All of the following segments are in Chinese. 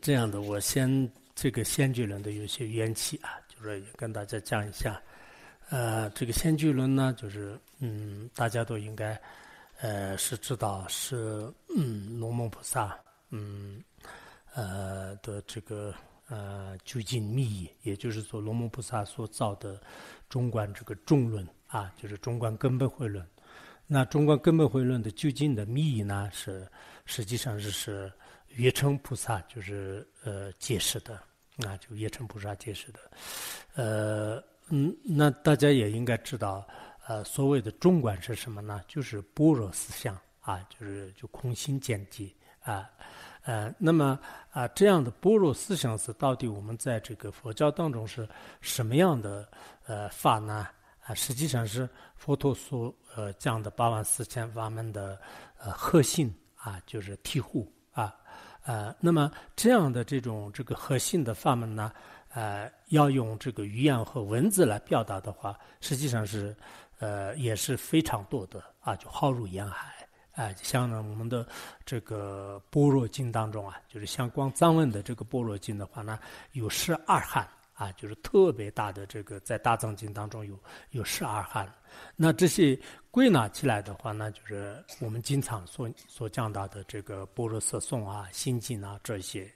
这样的，我先这个先俱论的有些缘起啊，就说跟大家讲一下。呃，这个先俱论呢，就是嗯，大家都应该呃是知道是嗯龙蒙菩萨嗯呃的这个呃究竟密意，也就是说龙蒙菩萨所造的中观这个众论啊，就是中观根本慧论。那中观根本慧论的究竟的密意呢，是实际上是是。月称菩萨就是呃解释的，那就月称菩萨解释的，呃嗯，那大家也应该知道，呃，所谓的中观是什么呢？就是般若思想啊，就是就空心见地啊，呃，那么啊，这样的般若思想是到底我们在这个佛教当中是什么样的呃法呢？啊，实际上是佛陀所呃讲的八万四千法门的呃核心啊，就是体护。呃，那么这样的这种这个核心的法门呢，呃，要用这个语言和文字来表达的话，实际上是，呃，也是非常多的啊，就浩如烟海啊，像呢我们的这个《般若经》当中啊，就是像《光藏文的这个《般若经》的话呢，有十二汉啊，就是特别大的这个在大藏经当中有有十二汉，那这些。归纳起来的话呢，就是我们经常所所讲到的这个般若色颂啊、心经啊这些。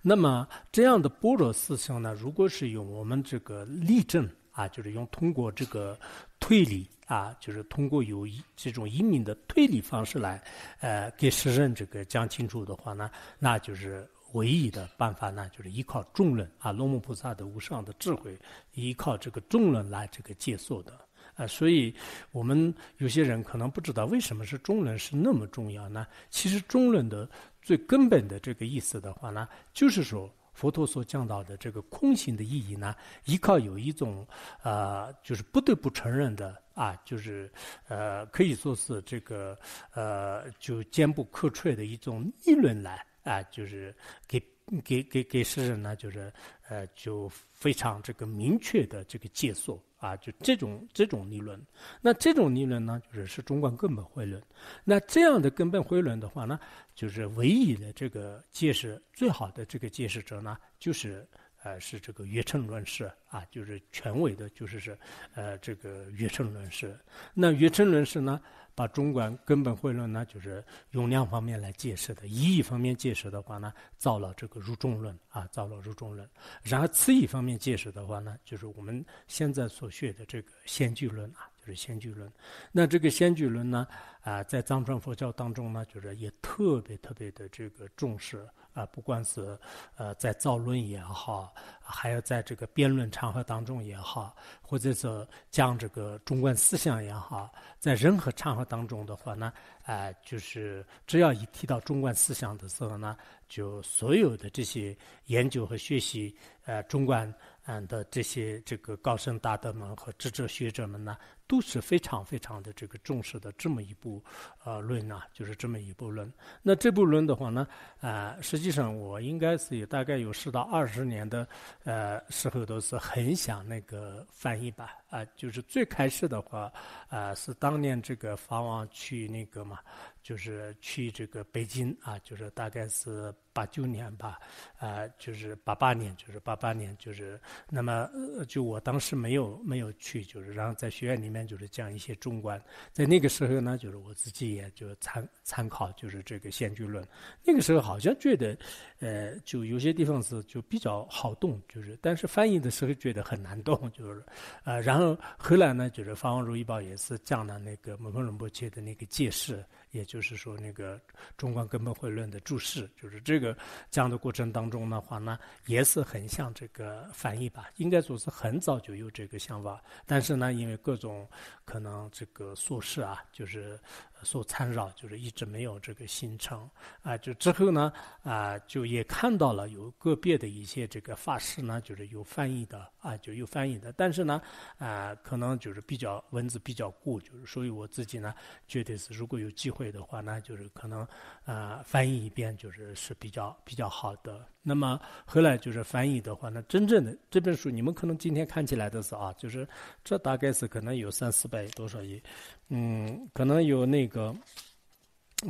那么这样的般若四想呢，如果是用我们这个例证啊，就是用通过这个推理啊，就是通过有这种移明的推理方式来，呃，给世人这个讲清楚的话呢，那就是唯一的办法呢，就是依靠众论啊，龙母菩萨的无上的智慧，依靠这个众论来这个解说的。啊，所以我们有些人可能不知道为什么是中论是那么重要呢？其实中论的最根本的这个意思的话呢，就是说佛陀所讲到的这个空性的意义呢，依靠有一种呃，就是不得不承认的啊，就是呃，可以说是这个呃，就坚不可摧的一种议论来啊，就是给。给给给世人呢，就是呃，就非常这个明确的这个介说啊，就这种这种理论，那这种理论呢，就是是中观根本慧论，那这样的根本慧论的话呢，就是唯一的这个解释最好的这个解释者呢，就是呃是这个约称论师啊，就是权威的，就是是呃这个约称论师，那约称论师呢。把中观根本会论呢，就是用量方面来解释的。一一方面解释的话呢，造了这个入众论啊，造了入众论。然后次一方面解释的话呢，就是我们现在所学的这个先聚论啊，就是先聚论。那这个先聚论呢，啊，在藏传佛教当中呢，就是也特别特别的这个重视。啊，不管是呃在造论也好，还有在这个辩论场合当中也好，或者说讲这个中观思想也好，在任何场合当中的话呢，啊，就是只要一提到中观思想的时候呢，就所有的这些研究和学习呃中观。嗯的这些这个高僧大德们和智者学者们呢都是非常非常的这个重视的这么一部呃论呢，就是这么一部论。那这部论的话呢，啊，实际上我应该是有大概有十到二十年的呃时候都是很想那个翻译吧，啊，就是最开始的话，啊，是当年这个法王去那个嘛。就是去这个北京啊，就是大概是八九年吧，啊，就是八八年，就是八八年，就是那么就我当时没有没有去，就是然后在学院里面就是讲一些中观，在那个时候呢，就是我自己也就参参考，就是这个先居论。那个时候好像觉得，呃，就有些地方是就比较好动，就是但是翻译的时候觉得很难动，就是啊，然后后来呢，就是方文如一宝也是讲了那个摩诃伦伯切的那个解释。也就是说，那个《中观根本会论》的注释，就是这个这样的过程当中的话呢，也是很像这个翻译吧，应该说是很早就有这个想法，但是呢，因为各种可能这个琐事啊，就是。所参扰就是一直没有这个形成啊，就之后呢啊就也看到了有个别的一些这个法师呢，就是有翻译的啊，就有翻译的，但是呢啊可能就是比较文字比较固，就是所以我自己呢觉得是，如果有机会的话呢，就是可能啊，翻译一遍就是是比较比较好的。那么后来就是翻译的话，那真正的这本书，你们可能今天看起来的是啊，就是这大概是可能有三四百多少页，嗯，可能有那个。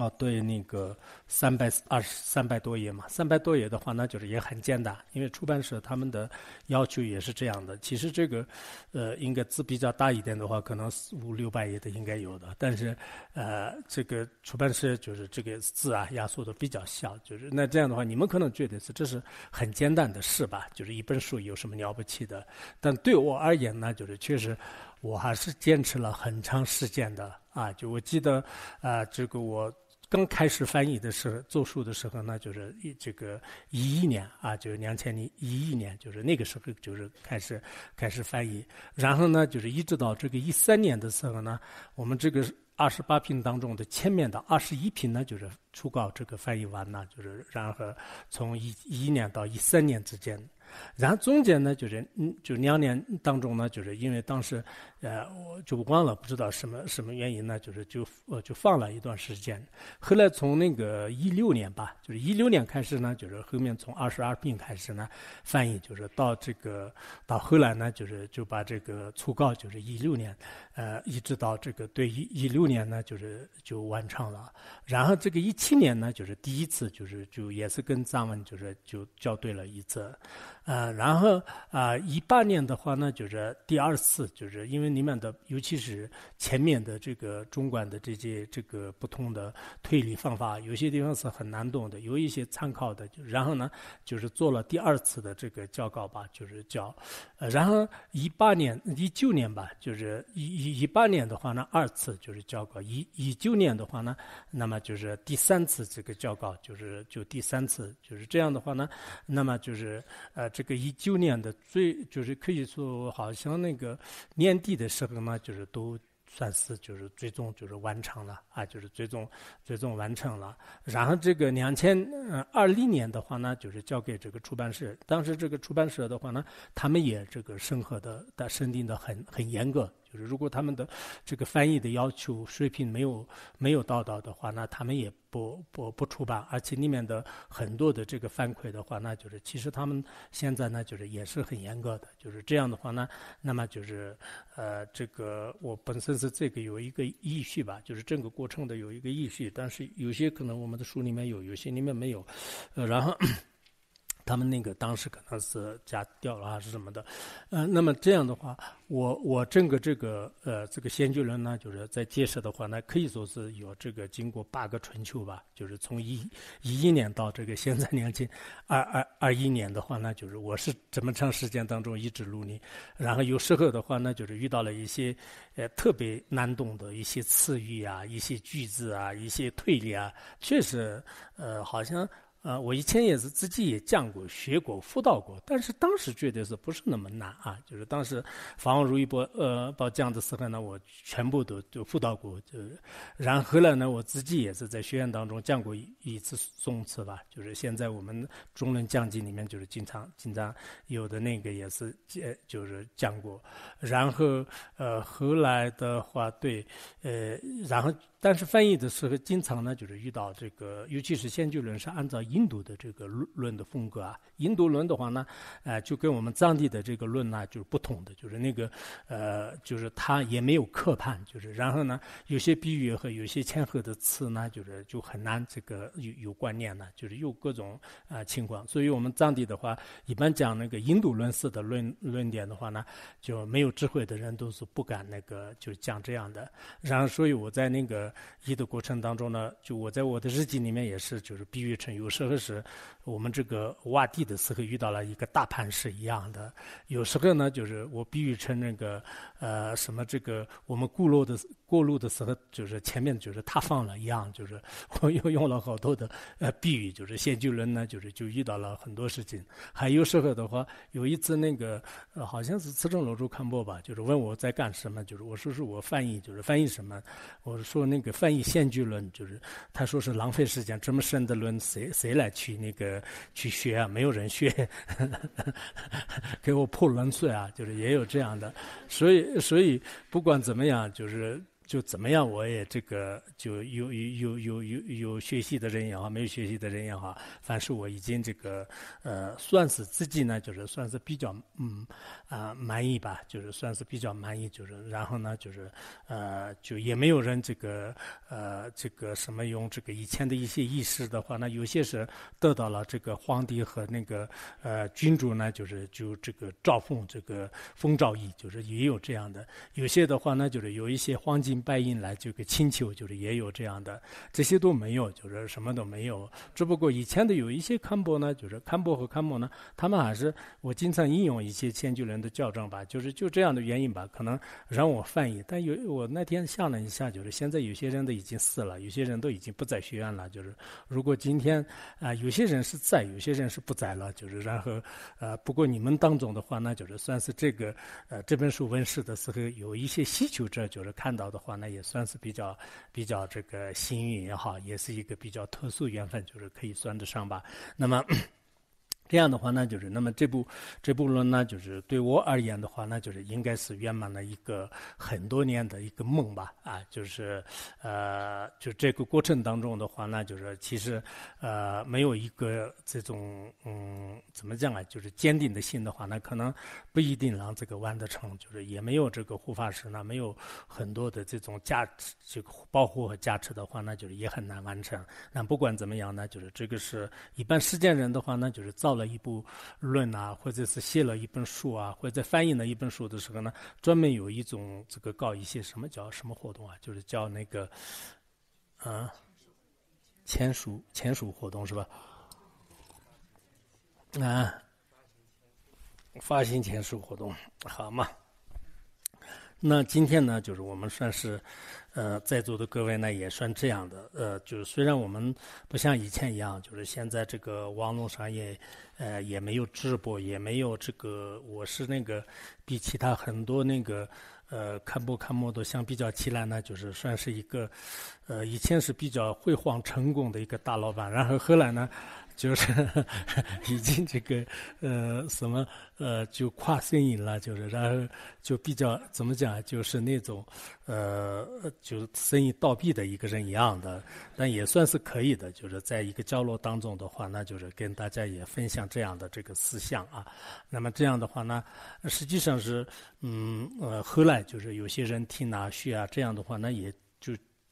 啊，对，那个三百二十三百多页嘛，三百多页的话，那就是也很简单，因为出版社他们的要求也是这样的。其实这个，呃，应该字比较大一点的话，可能四五六百页的应该有的。但是，呃，这个出版社就是这个字啊，压缩的比较小，就是那这样的话，你们可能觉得是这是很简单的事吧？就是一本书有什么了不起的？但对我而言呢，就是确实，我还是坚持了很长时间的啊。就我记得，啊，这个我。刚开始翻译的时候，作书的时候呢，就是一这个一一年啊，就是两千零一一年，就是那个时候就是开始开始翻译，然后呢，就是一直到这个一三年的时候呢，我们这个二十八品当中的前面的二十一品呢，就是初稿这个翻译完了，就是然后从一一年到一三年之间。然后中间呢，就是嗯，就两年当中呢，就是因为当时，呃，我就忘了，不知道什么什么原因呢，就是就呃就放了一段时间。后来从那个一六年吧，就是一六年开始呢，就是后面从二十二病开始呢翻译，就是到这个到后来呢，就是就把这个初稿就是一六年，呃，一直到这个对一六年呢，就是就完成了。然后这个一七年呢，就是第一次就是就也是跟藏文就是就校对了一次。呃，然后啊，一八年的话呢，就是第二次，就是因为里面的，尤其是前面的这个中管的这些这个不同的推理方法，有些地方是很难懂的，有一些参考的。然后呢，就是做了第二次的这个教稿吧，就是教。呃，然后一八年、一九年吧，就是一一一八年的话呢，二次就是教稿；一一九年的话呢，那么就是第三次这个教稿，就是就第三次，就是这样的话呢，那么就是呃。这个一九年的最就是可以说好像那个年底的时候呢，就是都算是就是最终就是完成了啊，就是最终最终完成了。然后这个两千二零年的话呢，就是交给这个出版社，当时这个出版社的话呢，他们也这个审核的、的审定的很很严格。如果他们的这个翻译的要求水平没有没有到到的话，那他们也不不不出版。而且里面的很多的这个反馈的话，那就是其实他们现在呢就是也是很严格的。就是这样的话呢，那么就是呃，这个我本身是这个有一个依序吧，就是整个过程的有一个依序，但是有些可能我们的书里面有，有些里面没有，呃，然后。他们那个当时可能是家掉了啊，是什么的？嗯，那么这样的话，我我整个这个呃，这个先驱人呢，就是在介绍的话呢，可以说是有这个经过八个春秋吧，就是从一一一年到这个现在年千二二二一年的话呢，就是我是这么长时间当中一直努力，然后有时候的话呢，就是遇到了一些呃特别难懂的一些词语啊、一些句子啊、一些推理啊，确实呃好像。啊，我以前也是自己也讲过、学过、辅导过，但是当时觉得是不是那么难啊？就是当时《房如意波呃，报这的时候呢，我全部都都辅导过，就是然后来呢，我自己也是在学院当中讲过一次宋次吧，就是现在我们中论讲记里面就是经常经常有的那个也是呃就是讲过，然后呃后来的话对呃，然后但是翻译的时候经常呢就是遇到这个，尤其是先居人是按照印度的这个论论的风格啊，印度论的话呢，呃，就跟我们藏地的这个论呢就是不同的，就是那个，呃，就是它也没有刻判，就是然后呢，有些比喻和有些谦和的词呢，就是就很难这个有有观念呢，就是有各种啊情况，所以我们藏地的话，一般讲那个印度论式的论论点的话呢，就没有智慧的人都是不敢那个就讲这样的。然后，所以我在那个译的过程当中呢，就我在我的日记里面也是，就是比喻成有。时候是，我们这个挖地的时候遇到了一个大盘是一样的。有时候呢，就是我比喻成那个，呃，什么这个我们部落的。过路的时候就是前面就是塌方了一样，就是我又用了好多的呃比喻，就是现居论呢，就是就遇到了很多事情。还有时候的话，有一次那个好像是资政楼主看播吧，就是问我在干什么，就是我说是我翻译，就是翻译什么？我说那个翻译现居论，就是他说是浪费时间，这么深的论，谁谁来去那个去 学啊？没有人学，给 我破冷水啊！就是也有这样的，所以所以不管怎么样，就是。就怎么样，我也这个就有有有有有有学习的人也好，没有学习的人也好，凡是我已经这个呃算是自己呢，就是算是比较嗯啊满意吧，就是算是比较满意，就是然后呢，就是呃就也没有人这个呃这个什么用这个以前的一些意识的话，那有些是得到了这个皇帝和那个呃君主呢，就是就这个照奉这个封诏义，就是也有这样的，有些的话呢，就是有一些皇帝。白银来这个请求，就是也有这样的，这些都没有，就是什么都没有。只不过以前的有一些看博呢，就是看博和看博呢，他们还是我经常引用一些千旧人的校正吧，就是就这样的原因吧，可能让我翻译。但有我那天下了一下，就是现在有些人都已经死了，有些人都已经不在学院了。就是如果今天啊，有些人是在，有些人是不在了。就是然后呃，不过你们当中的话呢，就是算是这个呃这本书问世的时候，有一些需求者就是看到的。话那也算是比较比较这个幸运也好，也是一个比较特殊缘分，就是可以算得上吧。那么。这样的话呢，就是那么这部这部论呢，就是对我而言的话呢，就是应该是圆满了一个很多年的一个梦吧。啊，就是呃，就这个过程当中的话呢，就是其实呃，没有一个这种嗯，怎么讲啊，就是坚定的心的话，那可能不一定能这个完得成。就是也没有这个护法师呢，没有很多的这种加这个保护和加持的话那就是也很难完成。那不管怎么样呢，就是这个是一般实践人的话呢，就是造。了一部论啊，或者是写了一本书啊，或者翻译了一本书的时候呢，专门有一种这个搞一些什么叫什么活动啊，就是叫那个，啊，签署签署活动是吧？啊，发行签署活动，好嘛。那今天呢，就是我们算是，呃，在座的各位呢也算这样的，呃，就是虽然我们不像以前一样，就是现在这个网络上也，呃，也没有直播，也没有这个，我是那个，比其他很多那个，呃，看不看墨的相比较起来呢，就是算是一个，呃，以前是比较辉煌成功的一个大老板，然后后来呢。就是 已经这个呃什么呃就跨生意了，就是然后就比较怎么讲，就是那种呃就是生意倒闭的一个人一样的，但也算是可以的。就是在一个交流当中的话，那就是跟大家也分享这样的这个思想啊。那么这样的话呢，实际上是嗯呃后来就是有些人听啊学啊这样的话，那也。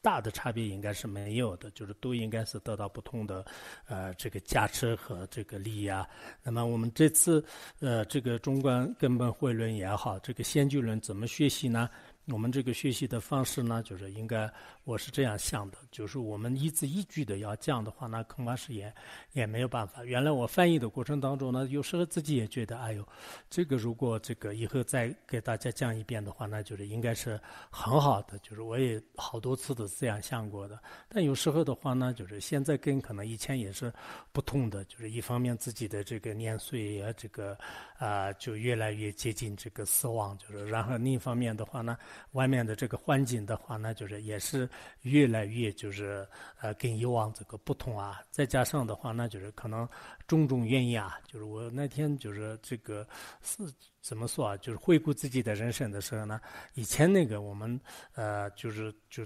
大的差别应该是没有的，就是都应该是得到不同的，呃，这个价值和这个利益啊。那么我们这次，呃，这个中观根本会论也好，这个先据论怎么学习呢？我们这个学习的方式呢，就是应该，我是这样想的，就是我们一字一句的要讲的话，那恐怕是也也没有办法。原来我翻译的过程当中呢，有时候自己也觉得，哎呦，这个如果这个以后再给大家讲一遍的话，那就是应该是很好的，就是我也好多次都这样想过的。但有时候的话呢，就是现在跟可能以前也是不同的，就是一方面自己的这个年岁也这个啊，就越来越接近这个死亡，就是然后另一方面的话呢。外面的这个环境的话呢，就是也是越来越就是呃跟以往这个不同啊。再加上的话呢，就是可能种种原因啊，就是我那天就是这个是怎么说啊？就是回顾自己的人生的时候呢，以前那个我们呃就是就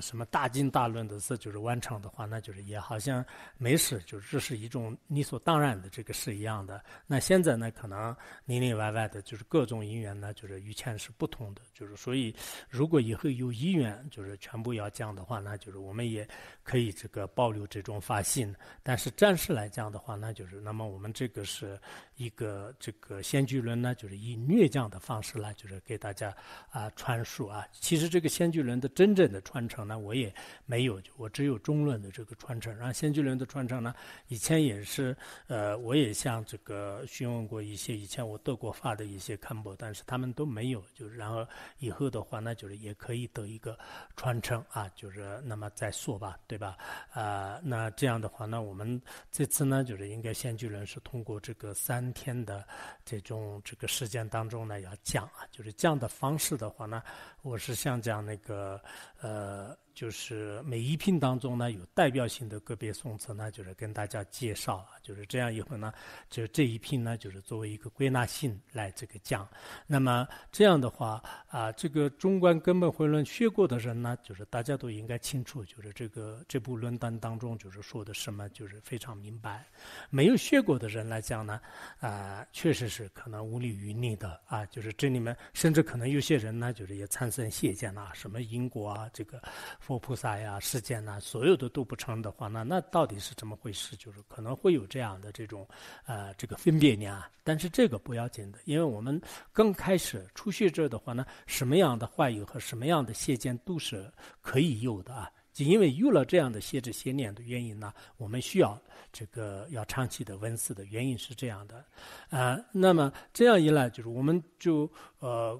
什么大经大论的事就是完成的话，那就是也好像没事，就是这是一种理所当然的这个是一样的。那现在呢，可能里里外外的，就是各种因缘呢，就是与前是不同的。就是所以，如果以后有意愿，就是全部要讲的话，那就是我们也可以这个保留这种发信。但是暂时来讲的话那就是那么我们这个是一个这个仙居轮呢，就是以虐将的方式来，就是给大家啊传述啊。其实这个仙居轮的真正的传承呢，我也没有，我只有中论的这个传承。然后仙居轮的传承呢，以前也是呃，我也向这个询问过一些，以前我得过法的一些堪布，但是他们都没有就然后。以后的话呢，就是也可以得一个传承啊，就是那么再说吧，对吧？啊，那这样的话呢，我们这次呢，就是应该先居人是通过这个三天的这种这个时间当中呢，要讲啊，就是这样的方式的话呢，我是想讲那个。呃，就是每一聘当中呢，有代表性的个别宋词呢，就是跟大家介绍，就是这样。一会儿呢，就这一聘呢，就是作为一个归纳性来这个讲。那么这样的话，啊，这个中观根本会论学过的人呢，就是大家都应该清楚，就是这个这部论断当中就是说的什么，就是非常明白。没有学过的人来讲呢，啊，确实是可能无利于你的啊，就是这里面甚至可能有些人呢，就是也产生邪见啊，什么因果啊。这个佛菩萨呀、世间呐，所有的都不成的话，那那到底是怎么回事？就是可能会有这样的这种，呃，这个分别念啊。但是这个不要紧的，因为我们刚开始初学这的话呢，什么样的患有和什么样的邪见都是可以有的啊。就因为有了这样的些这邪念的原因呢，我们需要这个要长期的闻思的原因是这样的。呃，那么这样一来，就是我们就呃。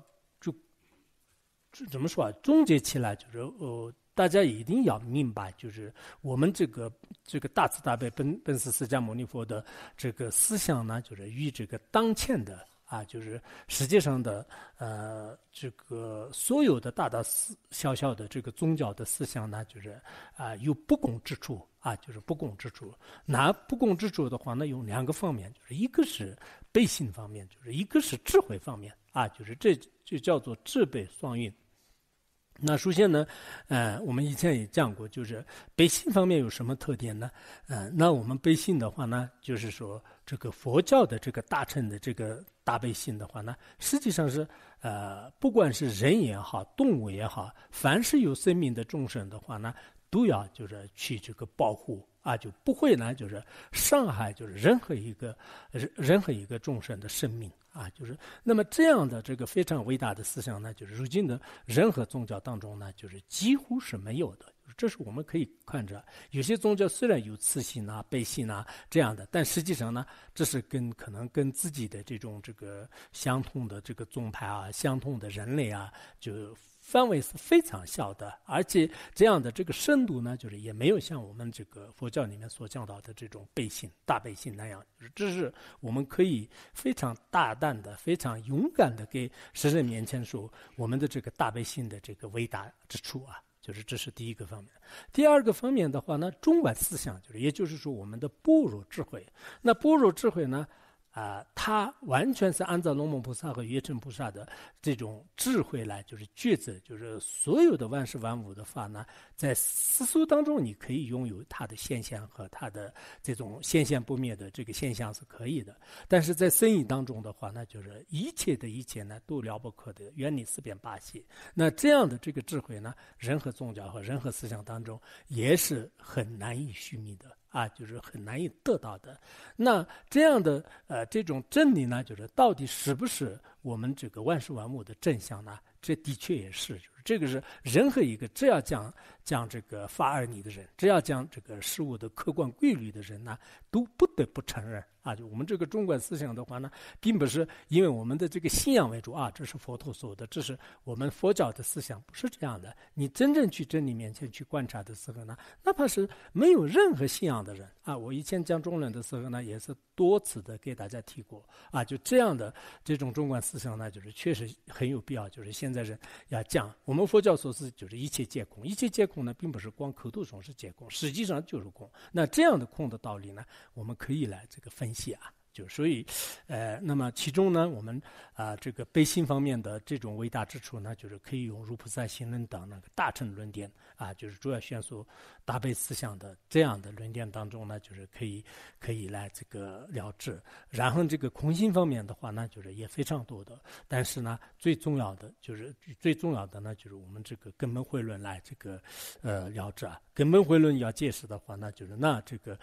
怎么说啊？总结起来就是，呃，大家一定要明白，就是我们这个这个大慈大悲本本是释迦牟尼佛的这个思想呢，就是与这个当前的啊，就是实际上的呃，这个所有的大大思小小的这个宗教的思想呢，就是啊有不共之处啊，就是不共之处。那不共之处的话呢，有两个方面，就是一个是悲心方面，就是一个是智慧方面啊，就是这就叫做智悲双运。那首先呢，呃，我们以前也讲过，就是悲心方面有什么特点呢？呃，那我们悲心的话呢，就是说这个佛教的这个大乘的这个大悲心的话呢，实际上是，呃，不管是人也好，动物也好，凡是有生命的众生的话呢，都要就是去这个保护。啊，就不会呢，就是上海，就是任何一个任任何一个众生的生命啊，就是那么这样的这个非常伟大的思想呢，就是如今的任何宗教当中呢，就是几乎是没有的。这是我们可以看着，有些宗教虽然有慈心啊、悲心啊这样的，但实际上呢，这是跟可能跟自己的这种这个相同的这个宗派啊、相同的人类啊，就。范围是非常小的，而且这样的这个深度呢，就是也没有像我们这个佛教里面所教导的这种背信、大背信那样，这是我们可以非常大胆的、非常勇敢的给实人面前说我们的这个大背信的这个伟大之处啊，就是这是第一个方面。第二个方面的话呢，中观思想就是，也就是说我们的般若智慧。那般若智慧呢？啊，他完全是按照龙猛菩萨和月称菩萨的这种智慧来，就是抉择，就是所有的万事万物的话呢，在世俗当中你可以拥有它的现象和它的这种现象不灭的这个现象是可以的，但是在生意当中的话，那就是一切的一切呢都了不可得，远离四边八邪。那这样的这个智慧呢，任何宗教和任何思想当中也是很难以寻觅的。啊，就是很难以得到的。那这样的呃，这种真理呢，就是到底是不是我们这个万事万物的真相呢？这的确也是，就是这个是任何一个只要讲。讲这个发而你的人，只要讲这个事物的客观规律的人呢，都不得不承认啊。就我们这个中国思想的话呢，并不是因为我们的这个信仰为主啊，这是佛陀说的，这是我们佛教的思想，不是这样的。你真正去真理面前去观察的时候呢，哪怕是没有任何信仰的人啊，我以前讲中论的时候呢，也是多次的给大家提过啊。就这样的这种中国思想呢，就是确实很有必要，就是现在人要讲我们佛教所是就是一切皆空，一切皆空。那并不是光口头总是“解空”，实际上就是空。那这样的空的道理呢，我们可以来这个分析啊。就所以，呃，那么其中呢，我们啊这个悲心方面的这种伟大之处呢，就是可以用如菩萨行论等那个大乘论点啊，就是主要宣说大悲思想的这样的论点当中呢，就是可以可以来这个了治。然后这个空心方面的话呢，就是也非常多的。但是呢，最重要的就是最重要的呢，就是我们这个根本慧论来这个呃了治啊。根本慧论要解释的话，那就是那这个。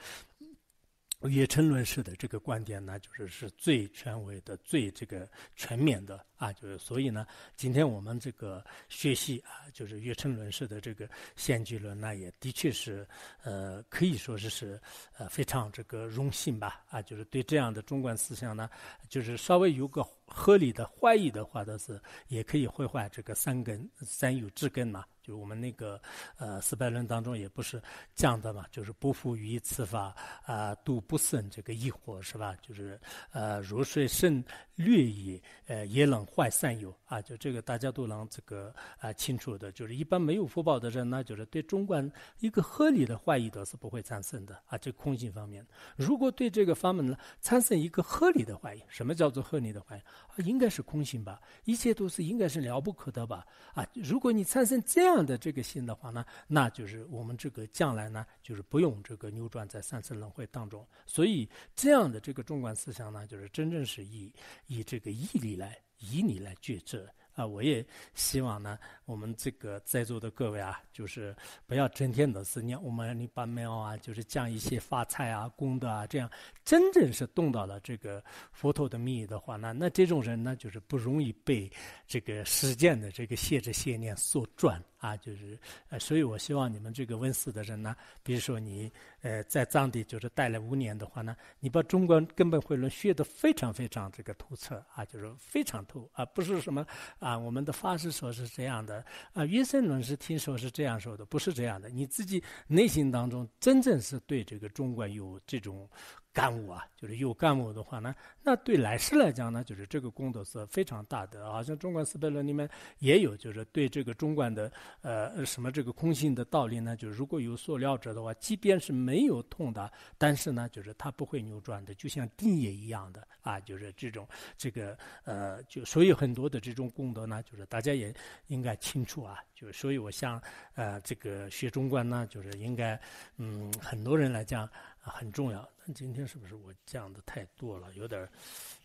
月称论士的这个观点呢，就是是最权威的、最这个全面的啊，就是所以呢，今天我们这个学习啊，就是月称论士的这个先居论，那也的确是，呃，可以说是是呃非常这个荣幸吧啊，就是对这样的中观思想呢，就是稍微有个合理的怀疑的话，倒是也可以会坏这个三根三有之根嘛。就我们那个，呃，四百论当中也不是讲的嘛，就是不服于此法啊度不胜这个疑惑是吧？就是呃如水胜略已，呃也能坏善有啊。就这个大家都能这个啊清楚的，就是一般没有福报的人，那就是对中观一个合理的怀疑都是不会产生的啊。就空性方面，如果对这个方面呢产生一个合理的怀疑，什么叫做合理的怀疑？应该是空性吧，一切都是应该是了不可得吧？啊，如果你产生这样。这样的这个心的话呢，那就是我们这个将来呢，就是不用这个扭转在三次轮回当中。所以这样的这个中观思想呢，就是真正是以以这个毅力来，以你来抉择。啊，我也希望呢，我们这个在座的各位啊，就是不要整天的思念我们你把庙啊，就是讲一些发财啊、功德啊，这样真正是动到了这个佛陀的密的话，那那这种人呢，就是不容易被这个世间的这个限制、邪念所转啊，就是，呃，所以我希望你们这个温寺的人呢，比如说你。呃，在藏地就是待了五年的话呢，你把中国根本会论学的非常非常这个透彻啊，就是非常透啊，不是什么啊，我们的法师说是这样的啊，约瑟论是听说是这样说的，不是这样的，你自己内心当中真正是对这个中国有这种。干务啊，就是有干务的话呢，那对来世来讲呢，就是这个功德是非常大的啊。像中观四百论里面也有，就是对这个中观的呃什么这个空性的道理呢，就是如果有所料者的话，即便是没有痛的，但是呢，就是它不会扭转的，就像定也一样的啊。就是这种这个呃，就所以很多的这种功德呢，就是大家也应该清楚啊。就所以我想，呃，这个学中观呢，就是应该，嗯，很多人来讲。很重要，但今天是不是我讲的太多了？有点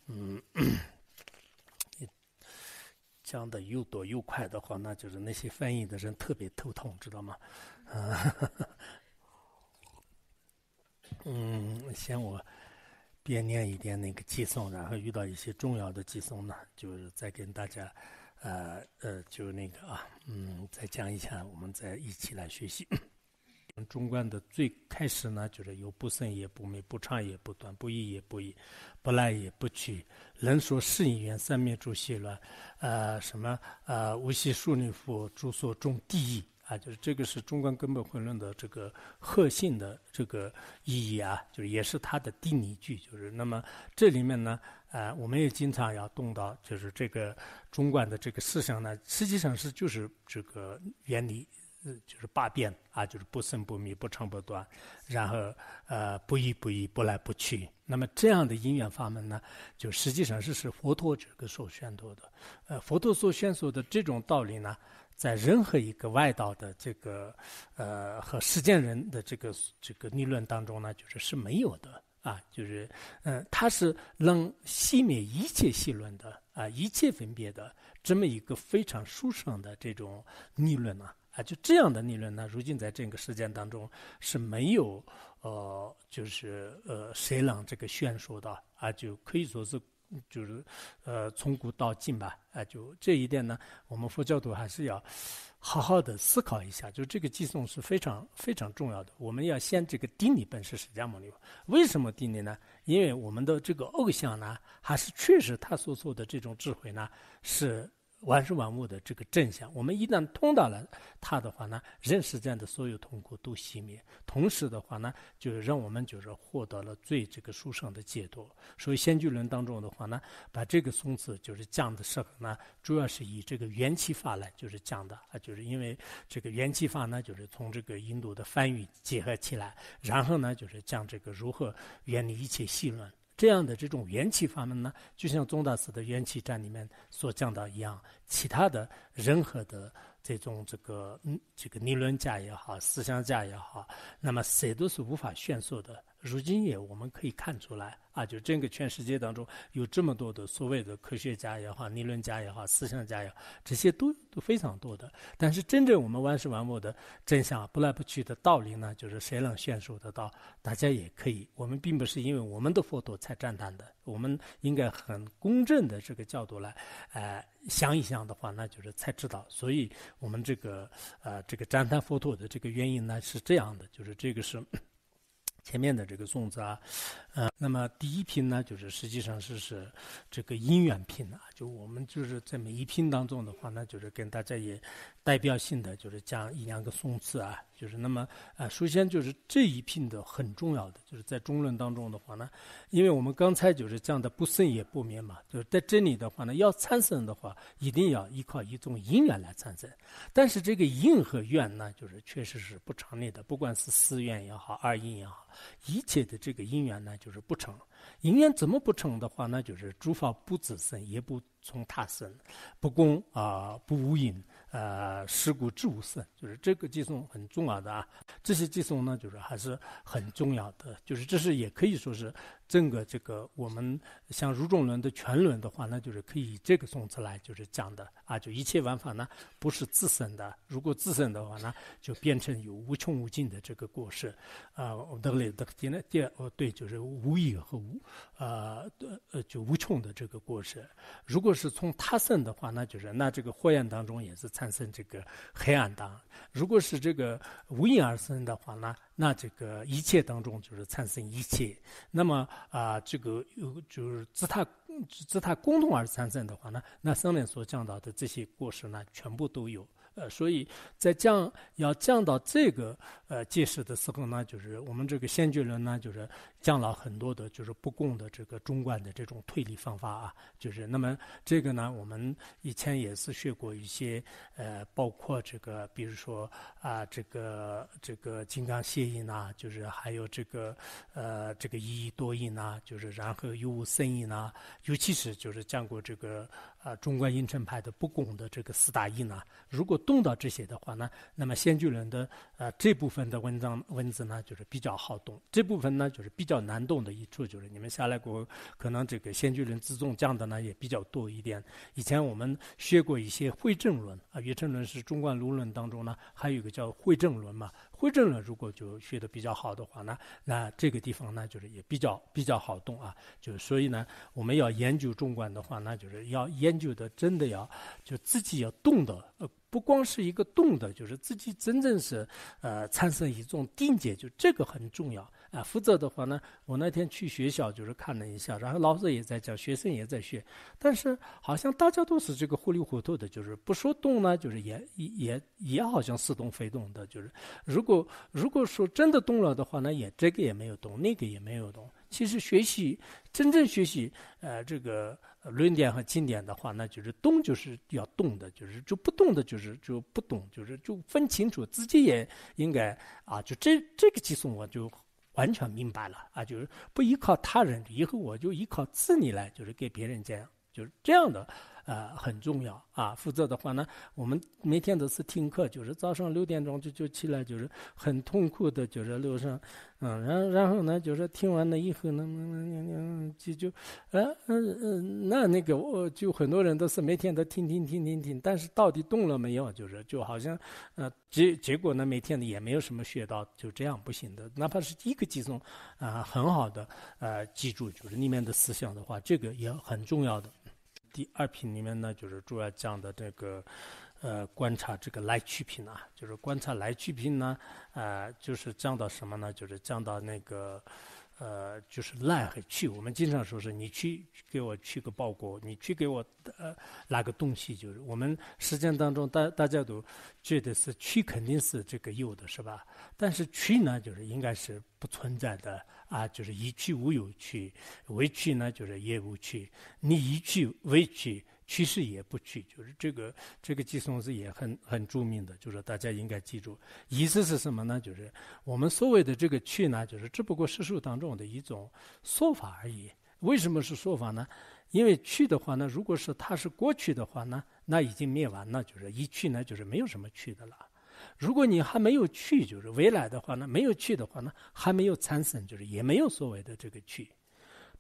嗯，讲的又多又快的话，那就是那些翻译的人特别头痛，知道吗？嗯，先我边念一点那个寄送，然后遇到一些重要的寄送呢，就是再跟大家，呃呃，就那个啊，嗯，再讲一下，我们再一起来学习。中观的最开始呢，就是有不生也不灭，不长也不短，不异也不异，不来也不去。人说是因缘三面诸邪乱，呃，什么呃，无息数理佛诸所中第一啊，就是这个是中观根本混论的这个核心的这个意义啊，就是也是它的定理句。就是那么这里面呢，呃，我们也经常要动到，就是这个中观的这个思想呢，实际上是就是这个原理。呃，就是八变啊，就是不生不灭，不长不短，然后呃，不依不依，不来不去。那么这样的因缘法门呢，就实际上是是佛陀这个所宣说的。呃，佛陀所宣说的这种道理呢，在任何一个外道的这个呃和实践人的这个这个立论当中呢，就是是没有的啊。就是嗯，它是能熄灭一切戏论的啊，一切分别的这么一个非常殊胜的这种立论呢。啊，就这样的理论呢，如今在整个实践当中是没有，呃，就是呃，谁能这个宣说的啊？就可以说是，就是，呃，从古到今吧。啊，就这一点呢，我们佛教徒还是要好好的思考一下。就这个寄颂是非常非常重要的。我们要先这个定理本是释迦牟尼，为什么定理呢？因为我们的这个偶像呢，还是确实他所做的这种智慧呢是。万事万物的这个真相，我们一旦通达了它的话呢，人世间的所有痛苦都熄灭；同时的话呢，就让我们就是获得了最这个殊胜的解脱。所以《先居论》当中的话呢，把这个松词就是讲的时候呢，主要是以这个缘起法来就是讲的啊，就是因为这个缘起法呢，就是从这个印度的梵语结合起来，然后呢就是讲这个如何远离一切戏论。这样的这种缘起法门呢，就像宗大师的《缘起战》里面所讲到一样，其他的任何的这种这个这个理论家也好，思想家也好，那么谁都是无法宣说的。如今也我们可以看出来啊，就整个全世界当中有这么多的所谓的科学家也好、理论家也好、思想家也好，这些都都非常多的。但是真正我们万事万物的真相、不来不去的道理呢，就是谁能宣说得到，大家也可以。我们并不是因为我们的佛陀才赞叹的，我们应该很公正的这个角度来，呃，想一想的话，那就是才知道。所以我们这个呃这个赞叹佛陀的这个原因呢是这样的，就是这个是。前面的这个粽子啊，呃，那么第一品呢，就是实际上是是这个姻缘品啊。就我们就是在每一篇当中的话呢，就是跟大家也代表性的就是讲一两个宋词啊。就是那么啊，首先就是这一篇的很重要的，就是在中论当中的话呢，因为我们刚才就是讲的不生也不灭嘛，就是在这里的话呢要产生的话，一定要依靠一种因缘来产生。但是这个因和缘呢，就是确实是不成立的，不管是四愿也好，二因也好，一切的这个因缘呢就是不成。因缘怎么不成的话，那就是诸法不自生，也不从他生，不共啊，不无因，呃，是故之无生，就是这个几种很重要的啊，这些几种呢，就是还是很重要的，就是这是也可以说是。整个这个我们像如中轮的全轮的话，那就是可以这个送出来就是讲的啊，就一切玩法呢不是自生的，如果自生的话呢，就变成有无穷无尽的这个故事。啊，那个的个第那第哦对，就是无义和无啊呃就无穷的这个故事。如果是从他生的话，那就是那这个火焰当中也是产生这个黑暗当。如果是这个无因而生的话呢？那这个一切当中就是产生一切，那么啊，这个有就是自他自他共同而产生的话呢，那上面所讲到的这些过失呢，全部都有。呃，所以在降要降到这个呃界事的时候呢，就是我们这个先觉人呢，就是降了很多的，就是不共的这个中观的这种推理方法啊，就是那么这个呢，我们以前也是学过一些呃，包括这个比如说啊，这个这个金刚泻印呐，就是还有这个呃这个一多印呐，就是然后有无生印呐，尤其是就是讲过这个啊中观应成派的不共的这个四大印呢，如果动到这些的话呢，那么先句论的呃这部分的文章文字呢，就是比较好动。这部分呢，就是比较难动的一处，就是你们下来过后，可能这个先句论自重降的呢也比较多一点。以前我们学过一些会证论啊，月正论是中观卢论当中呢，还有一个叫会证论嘛。会证论如果就学的比较好的话呢，那这个地方呢，就是也比较比较好动啊。就所以呢，我们要研究中观的话，那就是要研究的真的要就自己要动的。不光是一个动的，就是自己真正是，呃，产生一种定解，就这个很重要。啊，负责的话呢，我那天去学校就是看了一下，然后老师也在讲，学生也在学，但是好像大家都是这个糊里糊涂的，就是不说动呢，就是也也也好像似动非动的，就是如果如果说真的动了的话，呢，也这个也没有动，那个也没有动。其实学习真正学习，呃，这个论点和经典的话，那就是动就是要动的，就是就不动的，就是就不懂，就是就分清楚，自己也应该啊，就这这个技术我就。完全明白了啊，就是不依靠他人，以后我就依靠自己来，就是给别人这样，就是这样的。啊，很重要啊！负责的话呢，我们每天都是听课，就是早上六点钟就就起来，就是很痛苦的，就是路上，嗯，然然后呢，就是听完了以后呢，那那那那就就，嗯嗯嗯，那那个我就很多人都是每天都听听听听听，但是到底动了没有？就是就好像，呃，结结果呢，每天呢也没有什么学到，就这样不行的。哪怕是一个集中啊，很好的呃，记住就是里面的思想的话，这个也很重要的。第二品里面呢，就是主要讲的这个，呃，观察这个来去品啊，就是观察来去品呢，啊，就是讲到什么呢？就是讲到那个，呃，就是来和去。我们经常说是你去给我去个包裹，你去给我呃拿个东西，就是我们实践当中大大家都觉得是去肯定是这个有的，是吧？但是去呢，就是应该是不存在的。啊，就是一去无有去，未去呢就是也无去。你一去未去，去实也不去。就是这个这个计算是也很很著名的，就是大家应该记住。意思是什么呢？就是我们所谓的这个去呢，就是只不过世俗当中的一种说法而已。为什么是说法呢？因为去的话呢，如果是它是过去的话呢，那已经灭完了，就是一去呢就是没有什么去的了。如果你还没有去，就是未来的话呢？没有去的话呢？还没有产生，就是也没有所谓的这个去。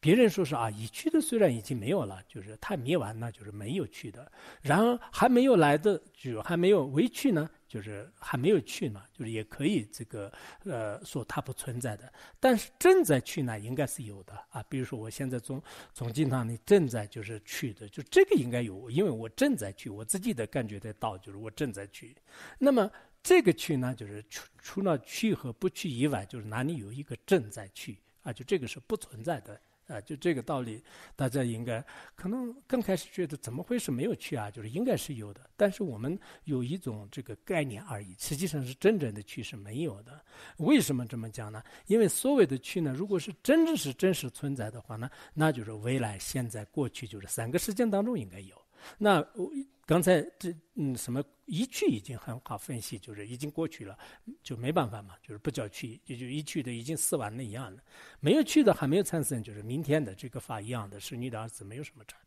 别人说是啊，已去的虽然已经没有了，就是太灭完，了，就是没有去的。然而还没有来的，就还没有未去呢，就是还没有去呢，就是也可以这个呃说它不存在的。但是正在去呢，应该是有的啊。比如说我现在从从经堂里正在就是去的，就这个应该有，因为我正在去，我自己的感觉得到，就是我正在去。那么。这个“去”呢，就是除除了“去”和不去以外，就是哪里有一个“正”在“去”啊？就这个是不存在的啊！就这个道理，大家应该可能刚开始觉得怎么会是没有“去”啊？就是应该是有的，但是我们有一种这个概念而已。实际上是真正的“去”是没有的。为什么这么讲呢？因为所谓的“去”呢，如果是真正是真实存在的话呢，那就是未来、现在、过去就是三个时间当中应该有。那我。刚才这嗯什么一去已经很好分析，就是已经过去了，就没办法嘛，就是不叫去，也就一去的已经死完了一样的，没有去的还没有产生，就是明天的这个法一样的，是你的儿子，没有什么差。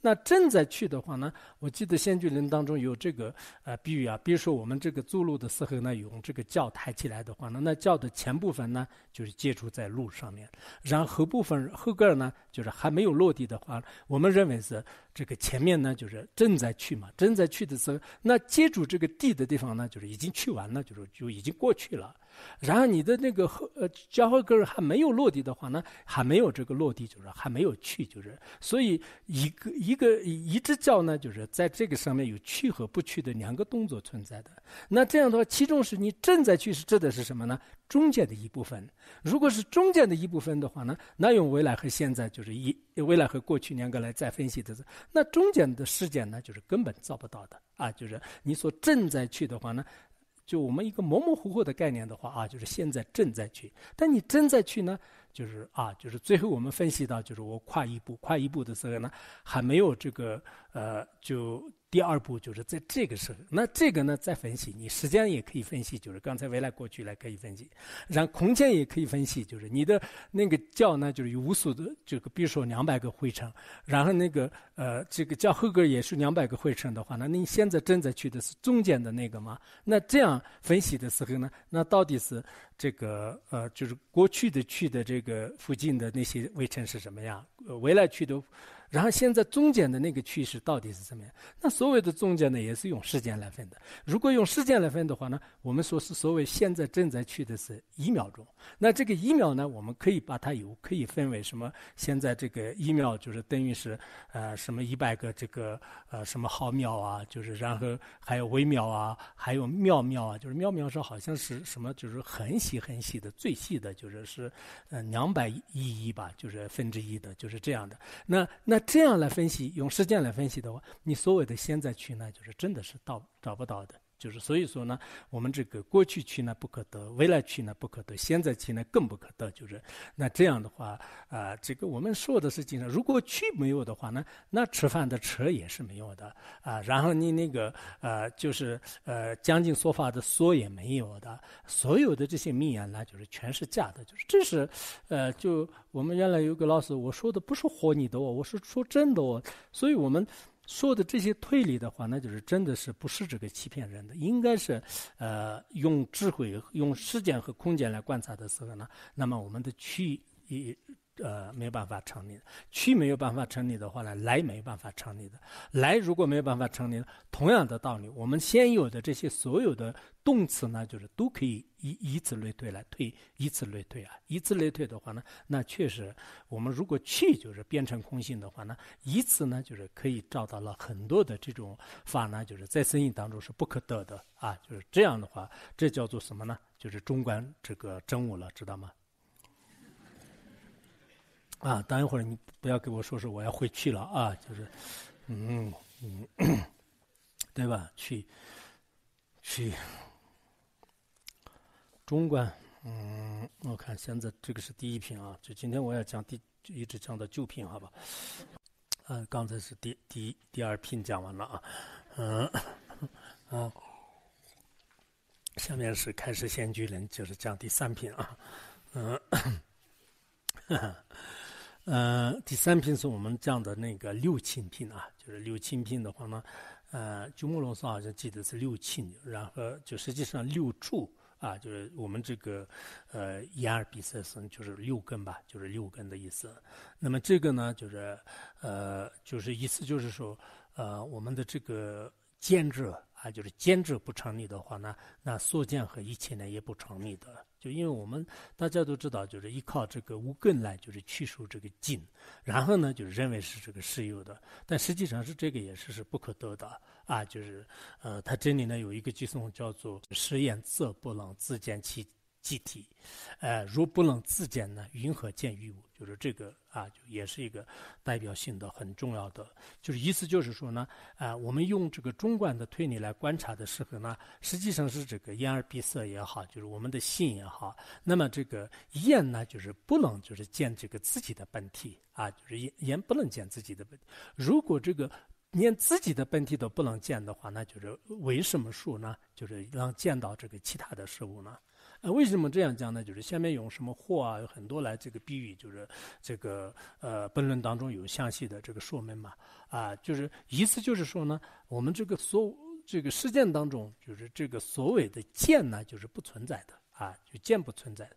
那正在去的话呢？我记得仙居林当中有这个呃比喻啊，比如说我们这个走路的时候呢，用这个轿抬起来的话呢，那轿的前部分呢就是接触在路上面，然后后部分后盖呢就是还没有落地的话，我们认为是这个前面呢就是正在去嘛，正在去的时候，那接触这个地的地方呢就是已经去完了，就是就已经过去了。然后你的那个呃交汇根还没有落地的话呢，还没有这个落地就是还没有去就是，所以一个一个一直叫呢，就是在这个上面有去和不去的两个动作存在的。那这样的话，其中是你正在去是指的是什么呢？中间的一部分。如果是中间的一部分的话呢，那用未来和现在就是一未来和过去两个来再分析的是，那中间的事件呢，就是根本造不到的啊，就是你所正在去的话呢。就我们一个模模糊糊的概念的话啊，就是现在正在去，但你正在去呢，就是啊，就是最后我们分析到，就是我跨一步，跨一步的时候呢，还没有这个呃就。第二步就是在这个时候，那这个呢再分析，你时间也可以分析，就是刚才未来、过去来可以分析，然后空间也可以分析，就是你的那个教呢，就是有无数的这个，比如说两百个灰尘，然后那个呃，这个教后边也是两百个灰尘的话，那你现在正在去的是中间的那个吗？那这样分析的时候呢，那到底是这个呃，就是过去的去的这个附近的那些灰尘是什么样？未来去的。然后现在中间的那个趋势到底是怎么样？那所谓的中间呢，也是用时间来分的。如果用时间来分的话呢，我们说是所谓现在正在去的是一秒钟。那这个一秒呢，我们可以把它有可以分为什么？现在这个一秒就是等于是呃什么一百个这个呃什么毫秒啊，就是然后还有微秒啊，还有秒秒啊，就是秒秒是好像是什么就是很细很细的最细的，就是是呃两百亿亿吧，就是分之一的，就是这样的。那那。这样来分析，用实践来分析的话，你所谓的现在去，那就是真的是到找不到的。就是所以说呢，我们这个过去去呢不可得，未来去呢不可得，现在去呢更不可得。就是那这样的话，啊，这个我们说的是经常，如果去没有的话呢，那吃饭的吃也是没有的啊。然后你那个呃，就是呃，将近说法的说也没有的，所有的这些名言呢，就是全是假的。就是这是，呃，就我们原来有个老师，我说的不是唬你的，我我是说真的，我，所以我们。说的这些推理的话，那就是真的是不是这个欺骗人的？应该是，呃，用智慧、用时间和空间来观察的时候呢，那么我们的域也。呃，没有办法成立的去没有办法成立的话呢，来没有办法成立的来如果没有办法成立，同样的道理，我们先有的这些所有的动词呢，就是都可以以以此类推来推，以此类推啊，以此类推的话呢，那确实我们如果去就是变成空性的话呢，以此呢就是可以照到了很多的这种法呢，就是在生意当中是不可得的啊，就是这样的话，这叫做什么呢？就是中观这个真我了，知道吗？啊，等一会儿你不要给我说是我要回去了啊，就是，嗯嗯，对吧？去，去，中观，嗯，我看现在这个是第一品啊，就今天我要讲第，一直讲到九品，好吧？嗯，刚才是第第第二品讲完了啊，嗯，啊，下面是开始先居人，就是讲第三品啊，嗯，哈哈。嗯，第三品是我们讲的那个六亲品啊，就是六亲品的话呢，呃，鸠摩罗什好像记得是六亲，然后就实际上六柱啊，就是我们这个呃眼耳鼻舌身，就是六根吧，就是六根的意思。那么这个呢，就是呃，就是意思就是说，呃，我们的这个兼职。啊，就是坚持不成立的话呢，那素建和一切呢也不成立的。就因为我们大家都知道，就是依靠这个无根来就是去除这个尽，然后呢，就认为是这个石油的，但实际上是这个也是是不可得的啊。就是，呃，他这里呢有一个句诵叫做“实验则不能自见其”。体，呃，如不能自见呢，云何见于我？就是这个啊，就也是一个代表性的、很重要的，就是意思就是说呢，啊，我们用这个中观的推理来观察的时候呢，实际上是这个眼耳鼻舌也好，就是我们的心也好，那么这个眼呢，就是不能就是见这个自己的本体啊，就是眼眼不能见自己的本。如果这个连自己的本体都不能见的话，那就是为什么说呢？就是让见到这个其他的事物呢？呃，为什么这样讲呢？就是下面用什么货啊，有很多来这个比喻，就是这个呃，本论当中有详细的这个说明嘛。啊，就是意思就是说呢，我们这个所这个事件当中，就是这个所谓的见呢，就是不存在的啊，就见不存在。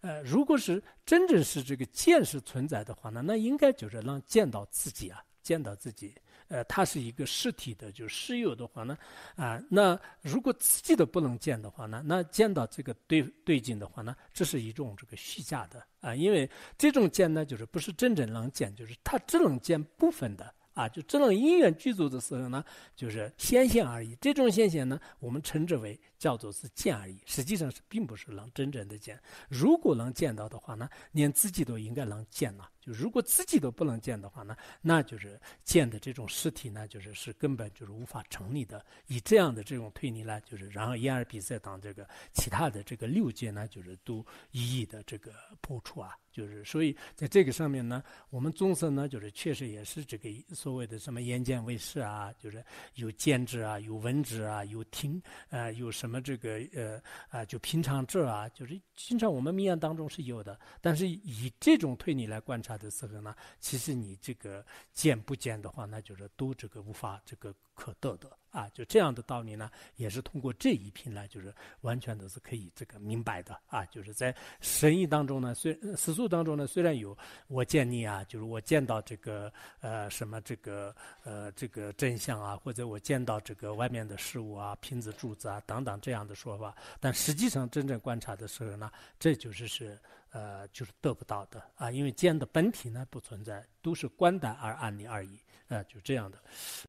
呃，如果是真正是这个见是存在的话呢，那应该就是让见到自己啊，见到自己。呃，它是一个实体的，就是实有的话呢，啊，那如果自己都不能见的话呢，那见到这个对对镜的话呢，这是一种这个虚假的啊，因为这种见呢，就是不是真正能见，就是它只能见部分的啊，就只能因缘具足的时候呢，就是显现而已。这种显现呢，我们称之为叫做是见而已，实际上是并不是能真正的见。如果能见到的话呢，连自己都应该能见了。就如果自己都不能建的话呢，那就是建的这种实体呢，就是是根本就是无法成立的。以这样的这种推理呢，就是然后因而比赛党这个其他的这个六届呢，就是都一一的这个破除啊，就是所以在这个上面呢，我们宗僧呢就是确实也是这个所谓的什么眼见为实啊，就是有兼制啊，有文职啊，有听啊，有什么这个呃啊就平常这啊，就是经常我们命案当中是有的，但是以这种推理来观察。的时候呢，其实你这个见不见的话，那就是都这个无法这个可得的啊。就这样的道理呢，也是通过这一篇呢，就是完全都是可以这个明白的啊。就是在《神意当中呢，虽《史书》当中呢，虽然有我见你啊，就是我见到这个呃什么这个呃这个真相啊，或者我见到这个外面的事物啊，瓶子、柱子啊等等这样的说法，但实际上真正观察的时候呢，这就是是。呃，就是得不到的啊，因为见的本体呢不存在，都是观待而安例而已。呃，就这样的，